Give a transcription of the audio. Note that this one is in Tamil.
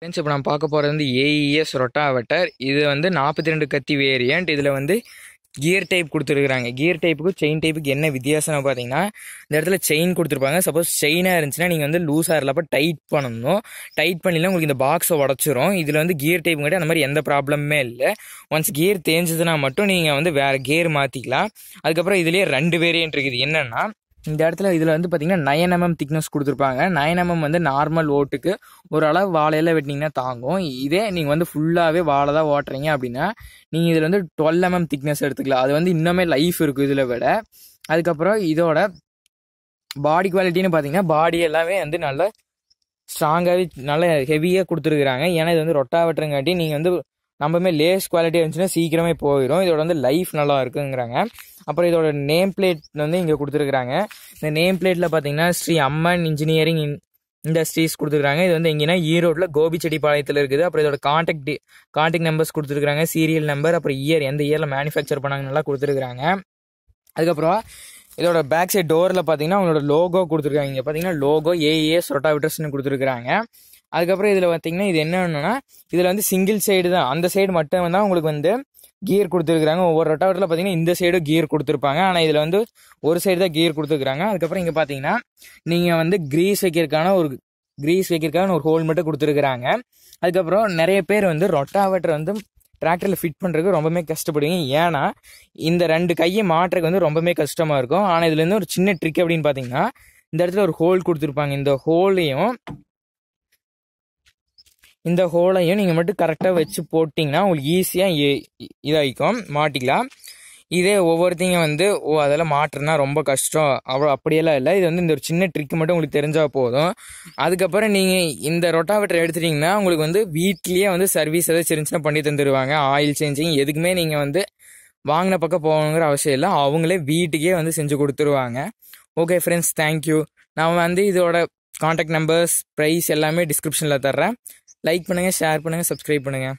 ஃப்ரெண்ட்ஸ் இப்போ நம்ம பார்க்க போகிறது வந்து ஏஇஎஸ் ரொட்டாவெட்டர் e இது வந்து நாற்பத்தி ரெண்டு கத்தி வேரியண்ட் இதில் வந்து கியர் டைப் கொடுத்துருக்குறாங்க கியர் டைப்புக்கு செயின் டைப்புக்கு என்ன வித்தியாசம்னு பார்த்தீங்கன்னா இந்த இடத்துல செயின் கொடுத்துருப்பாங்க சப்போஸ் செயினாக இருந்துச்சுன்னா நீங்கள் வந்து லூஸாக இருக்கப்ப டைட் பண்ணணும் டைட் பண்ணிலாம் உங்களுக்கு இந்த பாக்ஸை உடச்சிரும் இதில் வந்து கியர் டைப் கிட்ட அந்த மாதிரி எந்த ப்ராப்ளமே இல்லை ஒன்ஸ் கியர் தேஞ்சதுன்னா மட்டும் நீங்கள் வந்து வேறு கியர் மாற்றிக்கலாம் அதுக்கப்புறம் இதுலேயே ரெண்டு வேரியன்ட் இருக்குது என்னென்னா இந்த இடத்துல இதில் வந்து பார்த்திங்கன்னா நயன் எம்எம் திக்னஸ் கொடுத்துருப்பாங்க நயன் எம்எம் வந்து நார்மல் ஓட்டுக்கு ஓரளவு வாழையில் வெட்டினீங்கன்னா தாங்கும் இதே நீங்கள் வந்து ஃபுல்லாகவே வாழை தான் ஓட்டுறீங்க அப்படின்னா நீங்கள் இதில் வந்து டுவெல் எம்எம் திக்னஸ் எடுத்துக்கலாம் அது வந்து இன்னுமே லைஃப் இருக்குது இதில் விட அதுக்கப்புறம் இதோட பாடி குவாலிட்டின்னு பார்த்தீங்கன்னா பாடி எல்லாமே வந்து நல்ல ஸ்ட்ராங்காகவே நல்ல ஹெவியாக கொடுத்துருக்குறாங்க ஏன்னா இது வந்து ரொட்டா வெட்டுறங்காட்டி நீங்கள் வந்து ரொம்பவுமே லேஸ் குவாலிட்டி இருந்துச்சுன்னா சீக்கிரமே போயிடும் இதோட வந்து லைஃப் நல்லா இருக்குங்கிறாங்க அப்புறம் இதோட நேம் பிளேட் வந்து இங்கே கொடுத்துருக்குறாங்க இந்த நேம் பிளேட்டில் பார்த்தீங்கன்னா ஸ்ரீ அம்மன் இன்ஜினியரிங் இண்டஸ்ட்ரீஸ் கொடுத்துருக்காங்க இது வந்து எங்கன்னா ஈரோட்டில் கோபிச்செட்டிப்பாளையத்தில் இருக்குது அப்புறம் இதோட காண்டாக்ட் காண்டாக்ட் நம்பர்ஸ் கொடுத்துருக்காங்க சீரியல் நம்பர் அப்புறம் இயர் எந்த இயரில் மேனுஃபேக்சர் நல்லா கொடுத்துருக்காங்க அதுக்கப்புறம் இதோட பேக் சைட் டோரில் பார்த்தீங்கன்னா அவங்களோட லோகோ கொடுத்துருக்காங்க இங்கே பார்த்தீங்கன்னா லோகோ ஏஏஎஸ் ரொட்டாவிட்டர்ஸ்னு கொடுத்துருக்காங்க அதுக்கப்புறம் இதில் பார்த்தீங்கன்னா இது என்னன்னா இதில் வந்து சிங்கிள் சைடு தான் அந்த சைடு மட்டும் தான் உங்களுக்கு வந்து கியர் கொடுத்துருக்குறாங்க ஒவ்வொரு ரொட்டாவட்டில் பார்த்தீங்கன்னா இந்த சைடும் கியர் கொடுத்துருப்பாங்க ஆனால் இதில் வந்து ஒரு சைடு தான் கியர் கொடுத்துருக்குறாங்க அதுக்கப்புறம் இங்கே பார்த்தீங்கன்னா நீங்கள் வந்து கிரீஸ் வைக்கிறதுக்கான ஒரு கிரீஸ் வைக்கிறதுக்கான ஒரு ஹோல் மட்டும் கொடுத்துருக்குறாங்க அதுக்கப்புறம் நிறைய பேர் வந்து ரொட்டாவட்டர் வந்து டிராக்டரில் ஃபிட் பண்ணுறதுக்கு ரொம்பவுமே கஷ்டப்படுவீங்க ஏன்னா இந்த ரெண்டு கையை மாற்றுறதுக்கு வந்து ரொம்பவே கஷ்டமாக இருக்கும் ஆனால் இதுலேருந்து ஒரு சின்ன ட்ரிக் அப்படின்னு பார்த்தீங்கன்னா இந்த இடத்துல ஒரு ஹோல் கொடுத்துருப்பாங்க இந்த ஹோல்லையும் இந்த ஹோலையும் நீங்கள் மட்டும் கரெக்டாக வச்சு போட்டிங்கன்னா உங்களுக்கு ஈஸியாக இதாகிக்கும் மாட்டிக்கலாம் இதே ஒவ்வொருத்தையும் வந்து ஓ அதெல்லாம் மாட்டுறனா ரொம்ப கஷ்டம் அவ்வளோ அப்படியெல்லாம் இல்லை இது வந்து இந்த ஒரு சின்ன ட்ரிக் மட்டும் உங்களுக்கு தெரிஞ்சால் போதும் அதுக்கப்புறம் நீங்கள் இந்த ரொட்டாவேட்டர் எடுத்துட்டிங்கன்னா உங்களுக்கு வந்து வீட்லேயே வந்து சர்வீஸ் எதாவது இருந்துச்சுன்னா பண்ணி தந்துடுவாங்க ஆயில் சேஞ்சிங் எதுக்குமே நீங்கள் வந்து வாங்கின பக்கம் போகணுங்கிற அவசியம் இல்லை அவங்களே வீட்டுக்கே வந்து செஞ்சு கொடுத்துருவாங்க ஓகே ஃப்ரெண்ட்ஸ் தேங்க்யூ நான் வந்து இதோட காண்டாக்ட் நம்பர்ஸ் ப்ரைஸ் எல்லாமே டிஸ்கிரிப்ஷனில் தர்றேன் லைக் பண்ணுங்கள் ஷேர் பண்ணுங்கள் சப்ஸ்கிரைப் பண்ணுங்கள்